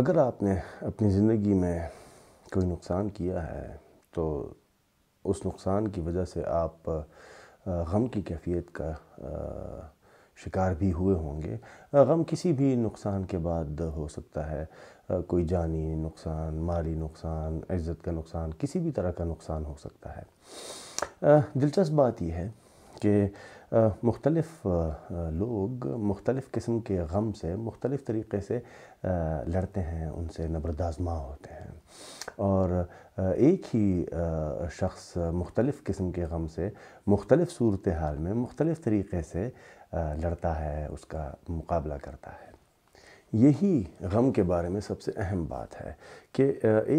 अगर आपने अपनी ज़िंदगी में कोई नुकसान किया है तो उस नुकसान की वजह से आप गम की कैफियत का शिकार भी हुए होंगे गम किसी भी नुकसान के बाद हो सकता है कोई जानी नुकसान माली नुकसान इज़्ज़त का नुकसान किसी भी तरह का नुकसान हो सकता है दिलचस्प बात यह है कि मुख्तलफ़ लोग मुख्तलिफ़ किस्म के गम से मुख्तलिफ़ तरीके से लड़ते हैं उनसे नबरदाजमा होते हैं और एक ही शख्स मुख्तलिफ़ किस्म के गम से मुख्तलिफ़ सूरत हाल में मुख्तलिफ़ तरीके से लड़ता है उसका मुकाबला करता है यही गम के बारे में सबसे अहम बात है कि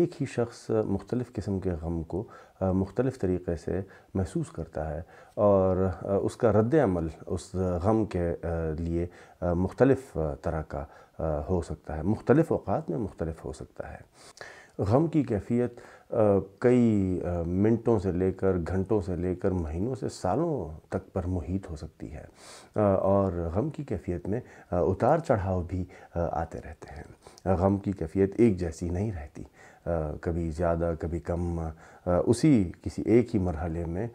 एक ही शख्स मुख्तलिफ़ किस्म के गम को मुख्तलिफ़ तरीक़े से महसूस करता है और उसका रद्द अमल उस गम के लिए मुख्तलिफ़ तरह का हो सकता है मुख्तलिफ़ अवकात में मुख्तलिफ़ हो सकता है गम की कैफियत कई मिनटों से लेकर घंटों से लेकर महीनों से सालों तक पर मुहित हो सकती है और गम की कैफियत में उतार चढ़ाव भी आते रहते हैं गम की कैफियत एक जैसी नहीं रहती कभी ज़्यादा कभी कम उसी किसी एक ही मरहले में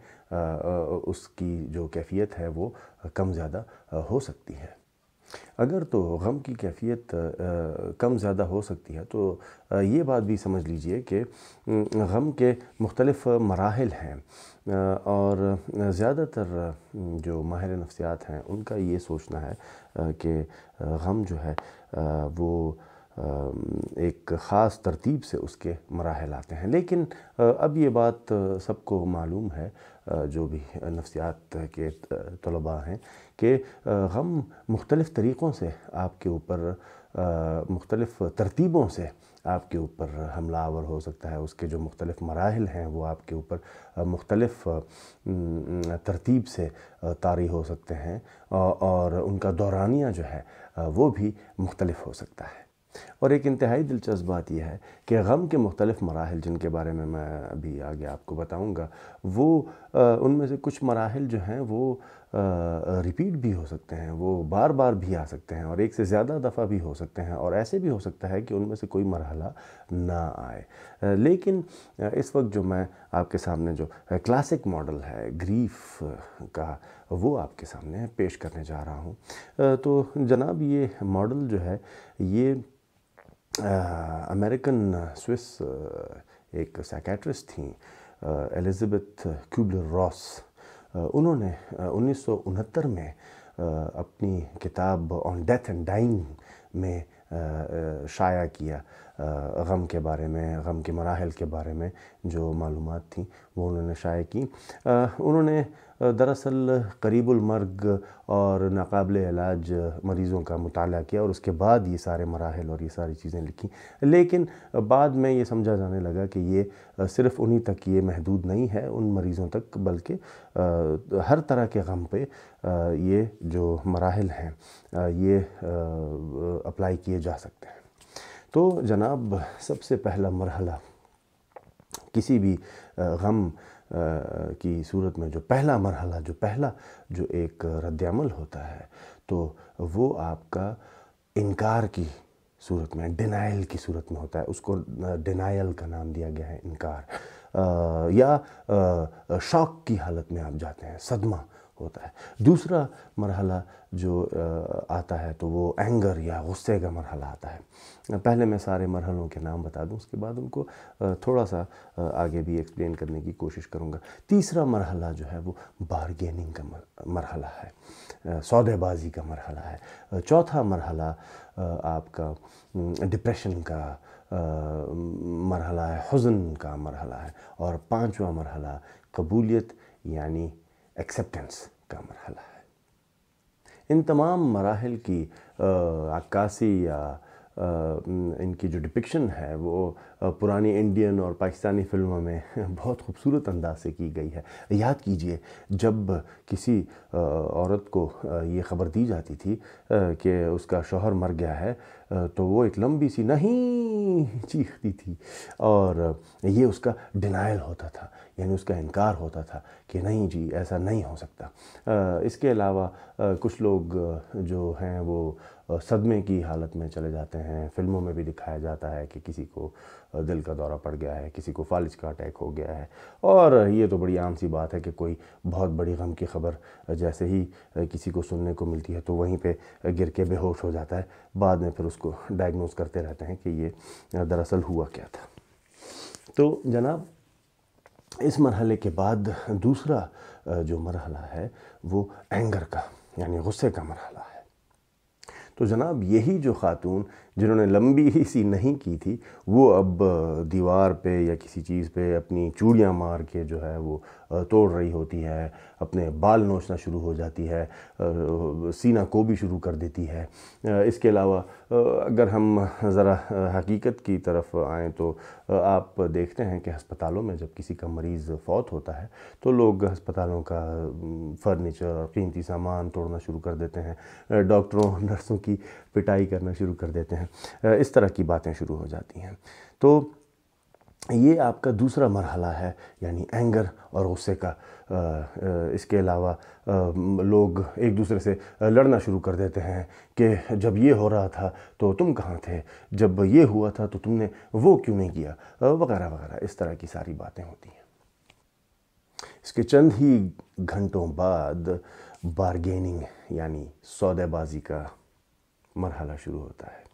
उसकी जो कैफियत है वो कम ज़्यादा हो सकती है अगर तो गम की कैफियत कम ज़्यादा हो सकती है तो ये बात भी समझ लीजिए कि गम के मुख्तलफ़ मराहल हैं और ज़्यादातर जो माहिर नफ्सियात हैं उनका ये सोचना है कि गम जो है वो एक ख़ास तरतीब से उसके मराहल आते हैं लेकिन अब ये बात सबको मालूम है जो भी नफ्सियात के तलबा हैं कि हम मुख्तलिफ़ तरीक़ों से आपके ऊपर मुख्तलिफ़ तरतीबों से आपके ऊपर हमला आवर हो सकता है उसके जो मुख्तलिफ़ मराहल हैं वो आपके ऊपर मुख्तलिफ़ तरतीब से तारी हो सकते हैं और उनका दौरानिया जो है वो भी मुख्तलिफ़ हो सकता है और एक इंतहाई दिलचस्प बात यह है कि गम के मुख्तलिफ़ मराहल जिनके बारे में मैं अभी आगे आपको बताऊँगा वो उनमें से कुछ मराहल जो हैं वो रिपीट भी हो सकते हैं वो बार बार भी आ सकते हैं और एक से ज़्यादा दफ़ा भी हो सकते हैं और ऐसे भी हो सकता है कि उनमें से कोई मरहला ना आए लेकिन इस वक्त जो मैं आपके सामने जो क्लासिक मॉडल है ग्रीफ का वो आपके सामने पेश करने जा रहा हूँ तो जनाब ये मॉडल जो है ये American uh, Swiss uh, uh, एक साइकेट्रिस्ट थी एलिजबेथ क्यूबलर रॉस उन्होंने उन्नीस में अपनी किताब ऑन डेथ एंड डाइंग में शाया किया गम के बारे में गम के मराहल के बारे में जो मालूम थी वो उन्होंने शाये की उन्होंने दरअसल करीबुलमर्ग और नाकबिल इलाज मरीज़ों का मताल किया और उसके बाद ये सारे मराहल और ये सारी चीज़ें लिखी लेकिन बाद में ये समझा जाने लगा कि ये सिर्फ़ उन्हीं तक ये महदूद नहीं है उन मरीज़ों तक बल्कि हर तरह के गम पे ये जो मराहल हैं ये अप्लाई किए जा सकते हैं तो जनाब सबसे पहला मरहला किसी भी गम की सूरत में जो पहला मरहला जो पहला जो एक रद्दमल होता है तो वो आपका इनकार की सूरत में डिनाइल की सूरत में होता है उसको डिनाइल का नाम दिया गया है इनकार आ, या शॉक शौक की हालत में आप जाते हैं सदमा होता है दूसरा मरहला जो आता है तो वो एंगर या गुस्से का मरहला आता है पहले मैं सारे मरहलों के नाम बता दूं उसके बाद उनको थोड़ा सा आगे भी एक्सप्लेन करने की कोशिश करूँगा तीसरा मरहला जो है वो बारगेनिंग का मरहला है सौदेबाजी का मरहला है चौथा मरहला आपका डिप्रेशन का मरहला है हज़न का मरहला है और पाँचवा मरहला कबूलियत यानी एक्सेप्टेंस का मरहला है इन तमाम मराहल की अक्कासी या आ, इनकी जो डिपिक्शन है वो पुरानी इंडियन और पाकिस्तानी फिल्मों में बहुत खूबसूरत अंदाज से की गई है याद कीजिए जब किसी औरत को ये ख़बर दी जाती थी कि उसका शोहर मर गया है तो वो एक लंबी सी नहीं चीखती थी और ये उसका डिनाइल होता था यानी उसका इनकार होता था कि नहीं जी ऐसा नहीं हो सकता इसके अलावा कुछ लोग जो हैं वो सदमे की हालत में चले जाते हैं फिल्मों में भी दिखाया जाता है कि किसी को दिल का दौरा पड़ गया है किसी को फालिज का अटैक हो गया है और ये तो बड़ी आम सी बात है कि कोई बहुत बड़ी गम की खबर जैसे ही किसी को सुनने को मिलती है तो वहीं पे गिर के बेहोश हो जाता है बाद में फिर उसको डायग्नोज करते रहते हैं कि ये दरअसल हुआ क्या था तो जनाब इस मरहले के बाद दूसरा जो मरहला है वो एंगर का यानी गुस्से का मरहला है तो जनाब यही जो ख़ातून जिन्होंने लंबी ही सी नहीं की थी वो अब दीवार पे या किसी चीज़ पे अपनी चूड़ियाँ मार के जो है वो तोड़ रही होती है अपने बाल नोचना शुरू हो जाती है सीना को भी शुरू कर देती है इसके अलावा अगर हम ज़रा हकीकत की तरफ आएँ तो आप देखते हैं कि हस्पतालों में जब किसी का मरीज़ फौत होता है तो लोग हस्पतालों का फर्नीचर और कीमती सामान तोड़ना शुरू कर देते हैं डॉक्टरों नर्सों की पिटाई करना शुरू कर देते हैं इस तरह की बातें शुरू हो जाती हैं तो ये आपका दूसरा मरहला है यानी एंगर और गुस्से का इसके अलावा लोग एक दूसरे से लड़ना शुरू कर देते हैं कि जब ये हो रहा था तो तुम कहाँ थे जब ये हुआ था तो तुमने वो क्यों नहीं किया वगैरह वगैरह इस तरह की सारी बातें होती हैं इसके चंद ही घंटों बाद बारगेनिंग यानी सौदेबाजी का मरहला शुरू होता है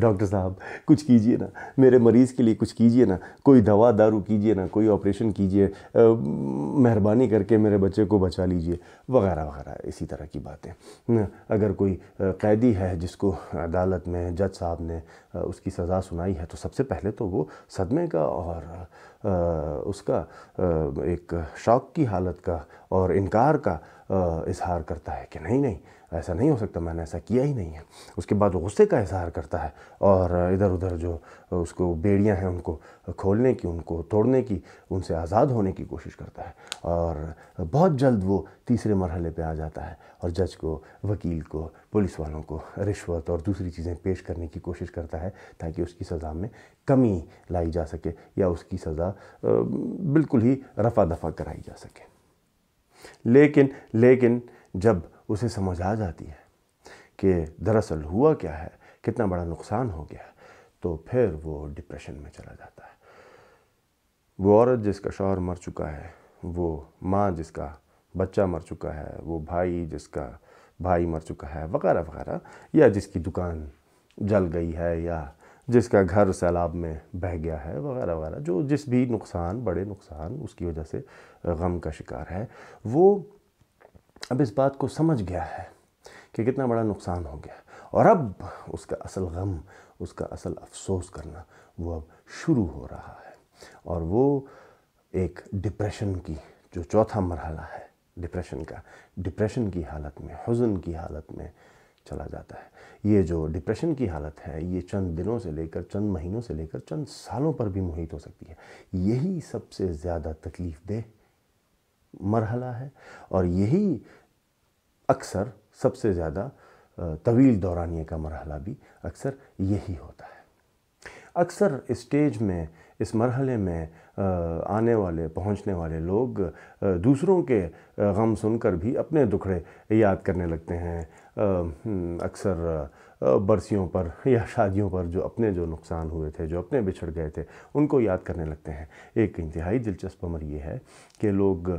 डॉक्टर साहब कुछ कीजिए ना मेरे मरीज़ के लिए कुछ कीजिए ना कोई दवा दारू कीजिए ना कोई ऑपरेशन कीजिए मेहरबानी करके मेरे बच्चे को बचा लीजिए वगैरह वगैरह इसी तरह की बातें अगर कोई कैदी है जिसको अदालत में जज साहब ने उसकी सज़ा सुनाई है तो सबसे पहले तो वो सदमे का और उसका एक शौक की हालत का और इनकार का इजहार करता है कि नहीं नहीं ऐसा नहीं हो सकता मैंने ऐसा किया ही नहीं है उसके बाद गुस्से का इजहार करता है और इधर उधर जो उसको बेड़ियां हैं उनको खोलने की उनको तोड़ने की उनसे आज़ाद होने की कोशिश करता है और बहुत जल्द वो तीसरे मरहले पे आ जाता है और जज को वकील को पुलिस वालों को रिश्वत और दूसरी चीज़ें पेश करने की कोशिश करता है ताकि उसकी सज़ा में कमी लाई जा सके या उसकी सज़ा बिल्कुल ही रफा दफा कराई जा सके लेकिन लेकिन जब उसे समझ आ जाती है कि दरअसल हुआ क्या है कितना बड़ा नुकसान हो गया तो फिर वो डिप्रेशन में चला जाता है वो औरत जिसका शौहर मर चुका है वो माँ जिसका बच्चा मर चुका है वो भाई जिसका भाई मर चुका है वगैरह वगैरह या जिसकी दुकान जल गई है या जिसका घर सैलाब में बह गया है वगैरह वगैरह जो जिस भी नुकसान बड़े नुकसान उसकी वजह से गम का शिकार है वो अब इस बात को समझ गया है कि कितना बड़ा नुकसान हो गया और अब उसका असल गम उसका असल अफसोस करना वो अब शुरू हो रहा है और वो एक डिप्रेशन की जो चौथा मरहला है डिप्रेशन का डिप्रेशन की हालत में हुजन की हालत में चला जाता है ये जो डिप्रेशन की हालत है ये चंद दिनों से लेकर चंद महीनों से लेकर चंद सालों पर भी मुहित हो सकती है यही सबसे ज़्यादा तकलीफ दे मरहला है और यही अक्सर सबसे ज़्यादा तवील दौरानिए का मरहला भी अक्सर यही होता है अक्सर स्टेज में इस मरहले में आने वाले पहुंचने वाले लोग दूसरों के गम सुनकर भी अपने दुखड़े याद करने लगते हैं हम्म, अक्सर बरसियों पर या शादियों पर जो अपने जो नुकसान हुए थे जो अपने बिछड़ गए थे उनको याद करने लगते हैं एक इंतहाई दिलचस्प अमर ये है कि लोग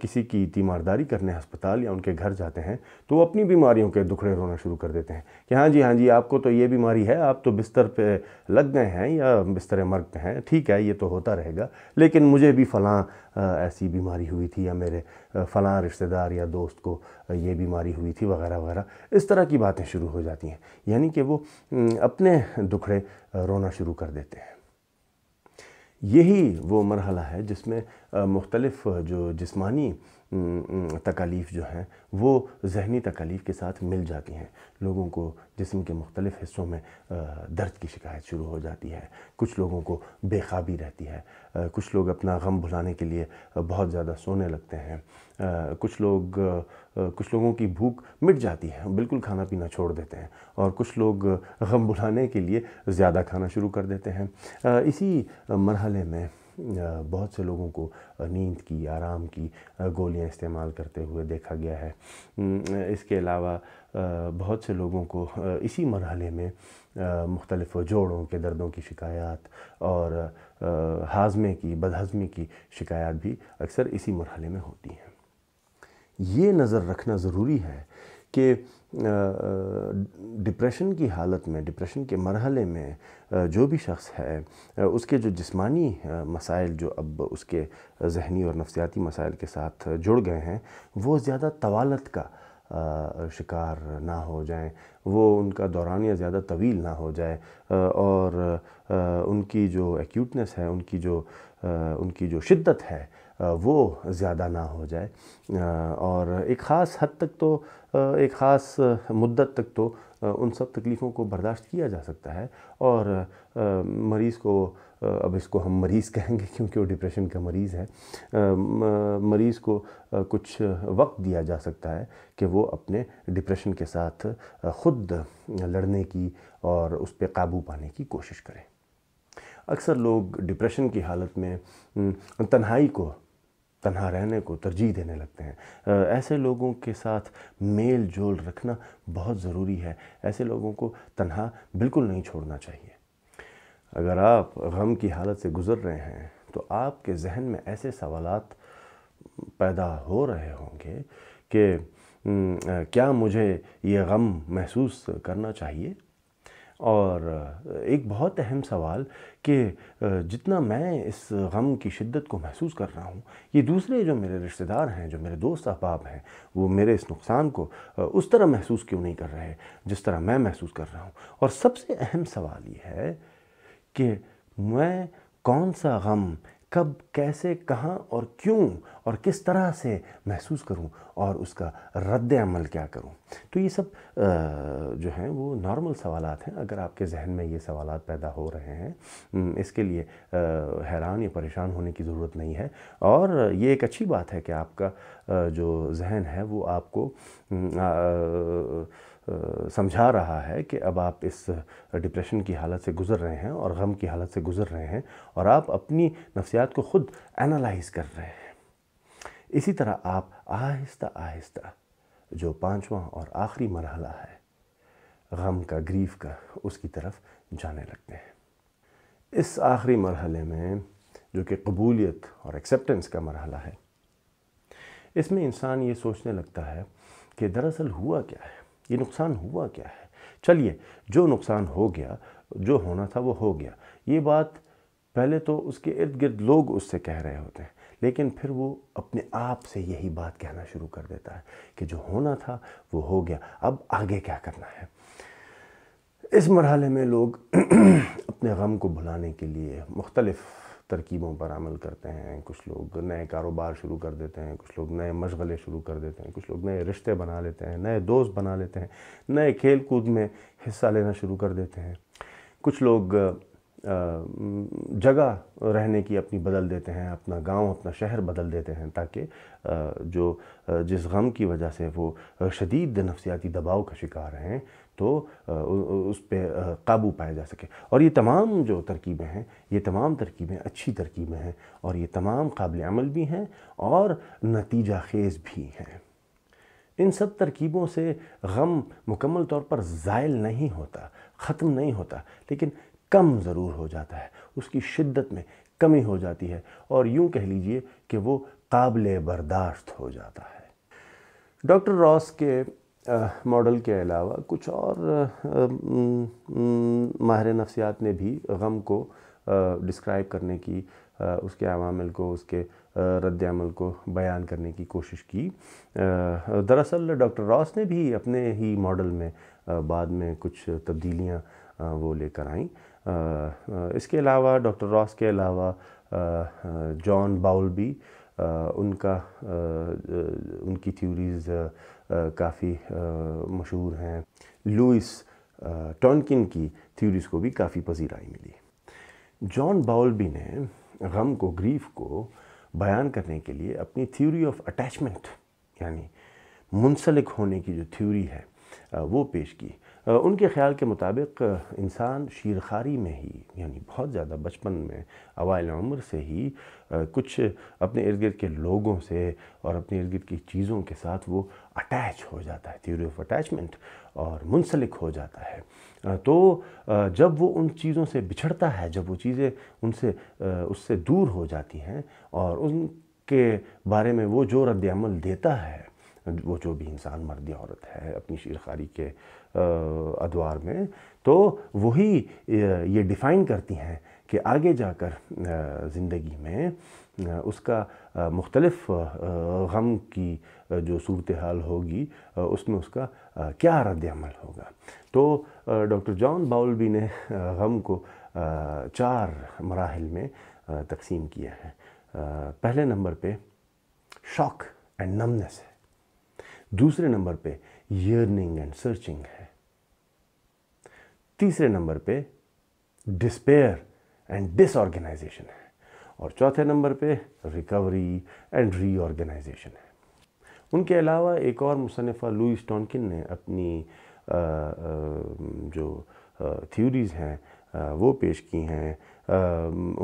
किसी की तीमारदारी करने अस्पताल या उनके घर जाते हैं तो वो अपनी बीमारियों के दुखड़े रोना शुरू कर देते हैं कि हाँ जी हाँ जी आपको तो ये बीमारी है आप तो बिस्तर पे लग गए हैं या बिस्तर मरते हैं ठीक है ये तो होता रहेगा लेकिन मुझे भी फ़लाँ ऐसी बीमारी हुई थी या मेरे फ़लाँ रिश्तेदार या दोस्त को ये बीमारी हुई थी वगैरह वगैरह इस तरह की बातें शुरू हो जाती हैं यानी कि वो अपने दुखड़े रोना शुरू कर देते हैं यही वो मरहला है जिसमें मुख्तलफ़ जो जिस्मानी तकालीफ़ जो हैं वो जहनी तकालीफ़ के साथ मिल जाती हैं लोगों को जिसम के मुख्तलिफ़ हिस्सों में दर्द की शिकायत शुरू हो जाती है कुछ लोगों को बेखाबी रहती है कुछ लोग अपना गम भुलाने के लिए बहुत ज़्यादा सोने लगते हैं कुछ लोग कुछ लोगों की भूख मिट जाती है बिल्कुल खाना पीना छोड़ देते हैं और कुछ लोग गम भुलाने के लिए ज़्यादा खाना शुरू कर देते हैं इसी मरहले में बहुत से लोगों को नींद की आराम की गोलियां इस्तेमाल करते हुए देखा गया है इसके अलावा बहुत से लोगों को इसी मरहले में मुख्तलिफ जोड़ों के दर्दों की शिकायत और हाजमे की बदहज़मी की शिकायत भी अक्सर इसी मरहले में होती हैं ये नज़र रखना ज़रूरी है कि डिप्रेशन की हालत में डिप्रेशन के मरहले में जो भी शख्स है उसके जो जिस्मानी मसाइल जो अब उसके जहनी और नफसियाती मसाइल के साथ जुड़ गए हैं वो ज़्यादा तवालत का शिकार ना हो जाएं वो उनका दौरानिया ज़्यादा तवील ना हो जाए और उनकी जो एक्यूटनेस है उनकी जो उनकी जो शिद्दत है वो ज़्यादा ना हो जाए और एक ख़ास हद तक तो एक ख़ास मुद्दत तक तो उन सब तकलीफ़ों को बर्दाश्त किया जा सकता है और मरीज़ को अब इसको हम मरीज़ कहेंगे क्योंकि वो डिप्रेशन का मरीज़ है मरीज़ को कुछ वक्त दिया जा सकता है कि वो अपने डिप्रेशन के साथ ख़ुद लड़ने की और उस पर काबू पाने की कोशिश करें अक्सर लोग डिप्रेशन की हालत में तन्हाई को तन्हा रहने को तरजीह देने लगते हैं ऐसे लोगों के साथ मेल जोल रखना बहुत ज़रूरी है ऐसे लोगों को तनहा बिल्कुल नहीं छोड़ना चाहिए अगर आप गम की हालत से गुज़र रहे हैं तो आपके जहन में ऐसे सवाल पैदा हो रहे होंगे कि क्या मुझे ये गम महसूस करना चाहिए और एक बहुत अहम सवाल कि जितना मैं इस गम की शिद्दत को महसूस कर रहा हूँ ये दूसरे जो मेरे रिश्तेदार हैं जो मेरे दोस्त अहबाब हैं वो मेरे इस नुकसान को उस तरह महसूस क्यों नहीं कर रहे जिस तरह मैं महसूस कर रहा हूँ और सबसे अहम सवाल ये है कि मैं कौन सा गम कब कैसे कहाँ और क्यों और किस तरह से महसूस करूं और उसका रद्द अमल क्या करूं तो ये सब जो हैं वो नॉर्मल सवाल हैं अगर आपके जहन में ये सवाल पैदा हो रहे हैं इसके लिए हैरान या परेशान होने की ज़रूरत नहीं है और ये एक अच्छी बात है कि आपका जो जहन है वो आपको आ, समझा रहा है कि अब आप इस डिप्रेशन की हालत से गुज़र रहे हैं और गम की हालत से गुज़र रहे हैं और आप अपनी नफ्सियात को ख़ुद एनालाइज कर रहे हैं इसी तरह आप आहिस्ता आहिस्ता जो पांचवा और आखिरी मरहला है गम का ग्रीफ का उसकी तरफ जाने लगते हैं इस आखिरी मरहले में जो कि कबूलियत और एक्सेप्टेंस का मरहला है इसमें इंसान ये सोचने लगता है कि दरअसल हुआ क्या है ये नुकसान हुआ क्या है चलिए जो नुकसान हो गया जो होना था वो हो गया ये बात पहले तो उसके इर्द गिर्द लोग उससे कह रहे होते हैं लेकिन फिर वो अपने आप से यही बात कहना शुरू कर देता है कि जो होना था वो हो गया अब आगे क्या करना है इस मरहले में लोग अपने गम को भुलाने के लिए मुख्तलफ़ तरकीबों पर अमल करते हैं कुछ लोग नए कारोबार शुरू कर देते हैं कुछ लोग नए मशगले शुरू कर देते हैं कुछ लोग नए रिश्ते बना लेते हैं नए दोस्त बना लेते हैं नए खेल कूद में हिस्सा लेना शुरू कर देते हैं कुछ लोग जगह रहने की अपनी बदल देते हैं अपना गांव अपना शहर बदल देते हैं ताकि जो जिस गम की वजह से वो शदीद नफसियाती दबाव का शिकार हैं तो उस पर काबू पाया जा सके और ये तमाम जो तरकीबें हैं ये तमाम तरकीबें अच्छी तरकीबें हैं और ये तमाम काबिल अमल भी हैं और नतीजा खेज़ भी हैं इन सब तरकीबों से गम मुकम्मल तौर पर ज़ायल नहीं होता ख़त्म नहीं होता लेकिन कम ज़रूर हो जाता है उसकी शिद्दत में कमी हो जाती है और यूँ कह लीजिए कि वो काबिल बर्दाश्त हो जाता है डॉक्टर रॉस के मॉडल के अलावा कुछ और माहिर नफ्सियात ने भी गम को डिस्क्राइब करने की उसके अवामिल को उसके रद्दमल को बयान करने की कोशिश की दरअसल डॉक्टर रॉस ने भी अपने ही मॉडल में बाद में कुछ तब्दीलियाँ वो लेकर आईं इसके अलावा डॉक्टर रॉस के अलावा जॉन बाउल भी उनका उनकी थ्योरीज़ काफ़ी मशहूर हैं लुइस टॉनकिन की थ्योरीज़ को भी काफ़ी पसीराई मिली जॉन बाउलबी ने गम को ग्रीफ को बयान करने के लिए अपनी थ्योरी ऑफ अटैचमेंट यानी मुंसलिक होने की जो थ्योरी है वो पेश की उनके ख्याल के मुताबिक इंसान शीरखारी में ही यानी बहुत ज़्यादा बचपन में अवाल उम्र से ही कुछ अपने इर्द गिर्द के लोगों से और अपने इर्द गिर्द की चीज़ों के साथ वो अटैच हो जाता है थ्योरी ऑफ अटैचमेंट और मुंसलिक हो जाता है तो जब वो उन चीज़ों से बिछड़ता है जब वो चीज़ें उनसे उससे दूर हो जाती हैं और उनके बारे में वो जो रद्द देता है वो जो भी इंसान मर्द औरत है अपनी शीरखारी के अदवार में तो वही ये डिफ़ाइन करती हैं कि आगे जाकर ज़िंदगी में उसका मुख्तलफ़ गम की जो सूरत हाल होगी उसमें उसका क्या रद्दमल होगा तो डॉक्टर जॉन बाउलबी ने गम को चार मराहल में तकसीम किया है पहले नंबर पे शॉक एंड नमनेस है दूसरे नंबर पे यर्निंग एंड सर्चिंग है तीसरे नंबर पे डिस्पेयर एंड डिसऑर्गेनाइजेशन है और चौथे नंबर पे रिकवरी एंड रीऑर्गेनाइजेशन है उनके अलावा एक और मुसनफ़ा लुइस टॉनकिन ने अपनी आ, आ, जो थ्योरीज़ हैं वो पेश की हैं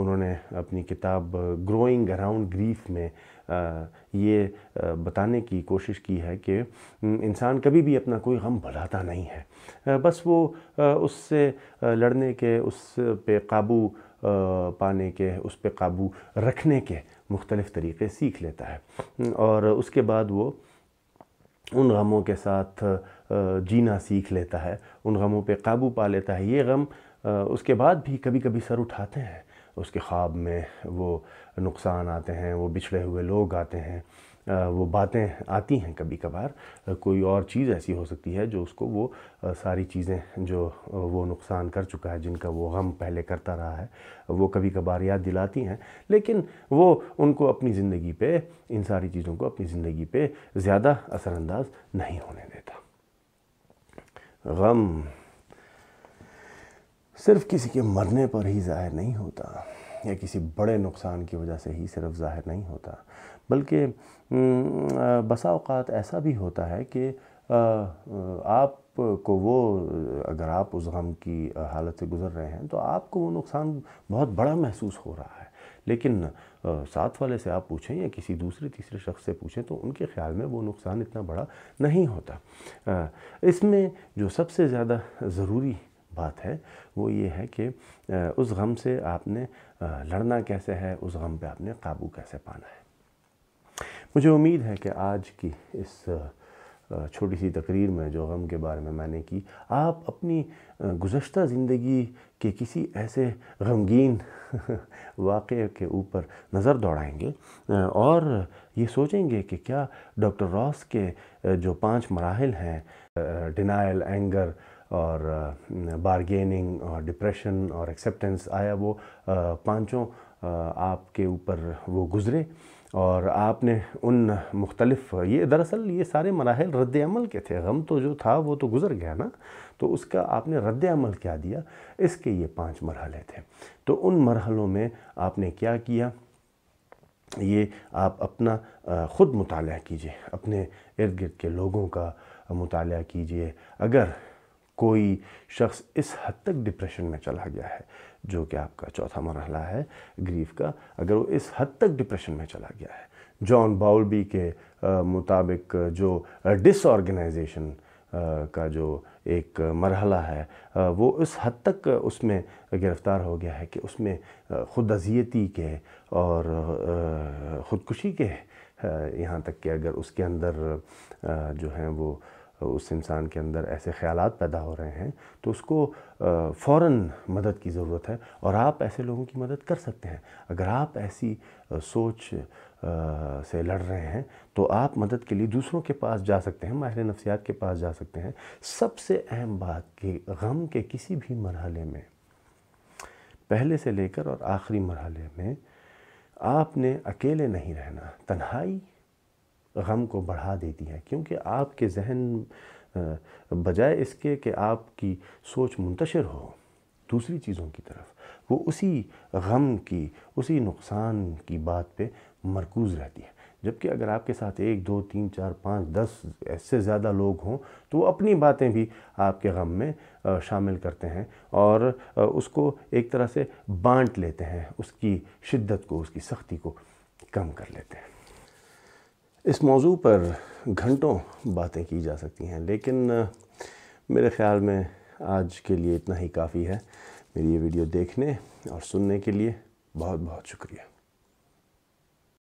उन्होंने अपनी किताब ग्रोइंग अराउंड ग्रीफ में ये बताने की कोशिश की है कि इंसान कभी भी अपना कोई गम भुलाता नहीं है बस वो उससे लड़ने के उस पे काबू पाने के उस पे काबू रखने के मुख्तलिफ़ तरीक़े सीख लेता है और उसके बाद वो उन गमों के साथ जीना सीख लेता है उन गमों पे काबू पा लेता है ये गम उसके बाद भी कभी कभी सर उठाते हैं उसके ख्वाब में वो नुकसान आते हैं वो बिछड़े हुए लोग आते हैं वो बातें आती हैं कभी कभार कोई और चीज़ ऐसी हो सकती है जो उसको वो सारी चीज़ें जो वो नुकसान कर चुका है जिनका वो गम पहले करता रहा है वो कभी कभार याद दिलाती हैं लेकिन वो उनको अपनी ज़िंदगी पे इन सारी चीज़ों को अपनी ज़िंदगी पे ज़्यादा असरानंदाज नहीं होने देता गम सिर्फ किसी के मरने पर ही ज़ाहिर नहीं होता या किसी बड़े नुकसान की वजह से ही सिर्फ ज़ाहिर नहीं होता बल्कि बसाओकात ऐसा भी होता है कि आप को वो अगर आप उस गम की हालत से गुज़र रहे हैं तो आपको वो नुकसान बहुत बड़ा महसूस हो रहा है लेकिन साथ वाले से आप पूछें या किसी दूसरे तीसरे शख्स से पूछें तो उनके ख्याल में वो नुकसान इतना बड़ा नहीं होता इसमें जो सबसे ज़्यादा ज़रूरी बात है वो ये है कि उस गम से आपने लड़ना कैसे है उस गम पे आपने काबू कैसे पाना है मुझे उम्मीद है कि आज की इस छोटी सी तकरीर में जो गम के बारे में मैंने की आप अपनी गुज्त ज़िंदगी के किसी ऐसे गमगीन वाक़ के ऊपर नज़र दौड़ाएंगे और ये सोचेंगे कि क्या डॉक्टर रॉस के जो पांच मराहल हैं डिनाइल एंगर और बारगेनिंग और डिप्रेशन और एक्सेप्टेंस आया वो पांचों आपके ऊपर वो गुज़रे और आपने उन मुख्तलफ़ ये दरअसल ये सारे मराहल रद्दमल के थे गम तो जो था वो तो गुज़र गया ना तो उसका आपने रद्दमल क्या दिया इसके ये पांच मरहले थे तो उन मरहलों में आपने क्या किया ये आप अपना ख़ुद मुताल कीजिए अपने इर्द गिर्द के लोगों का मुताल कीजिए अगर कोई शख्स इस हद तक डिप्रेशन में चला गया है जो कि आपका चौथा मरहला है ग्रीफ का अगर वो इस हद तक डिप्रेशन में चला गया है जॉन बाउलबी के मुताबिक जो डिसऑर्गेनाइजेशन का जो एक मरहला है वो इस हद तक उसमें गिरफ़्तार हो गया है कि उसमें खुद अजियती के और ख़ुदकुशी के यहाँ तक कि अगर उसके अंदर जो हैं वो तो उस इंसान के अंदर ऐसे ख्याल पैदा हो रहे हैं तो उसको फ़ौर मदद की ज़रूरत है और आप ऐसे लोगों की मदद कर सकते हैं अगर आप ऐसी सोच से लड़ रहे हैं तो आप मदद के लिए दूसरों के पास जा सकते हैं माहिर नफसियात के पास जा सकते हैं सबसे अहम बात कि गम के किसी भी मरहले में पहले से लेकर और आखिरी मरहले में आपने अकेले नहीं रहना तन्हाई गम को बढ़ा देती है क्योंकि आपके जहन बजाय इसके कि आपकी सोच मुंतशर हो दूसरी चीज़ों की तरफ वो उसी गम की उसी नुकसान की बात पे मरकूज़ रहती है जबकि अगर आपके साथ एक दो तीन चार पाँच दस ऐसे ज़्यादा लोग हों तो वो अपनी बातें भी आपके गम में शामिल करते हैं और उसको एक तरह से बांट लेते हैं उसकी शिद्दत को उसकी सख्ती को कम कर लेते हैं इस मौजू पर घंटों बातें की जा सकती हैं लेकिन मेरे ख़्याल में आज के लिए इतना ही काफ़ी है मेरी ये वीडियो देखने और सुनने के लिए बहुत बहुत शुक्रिया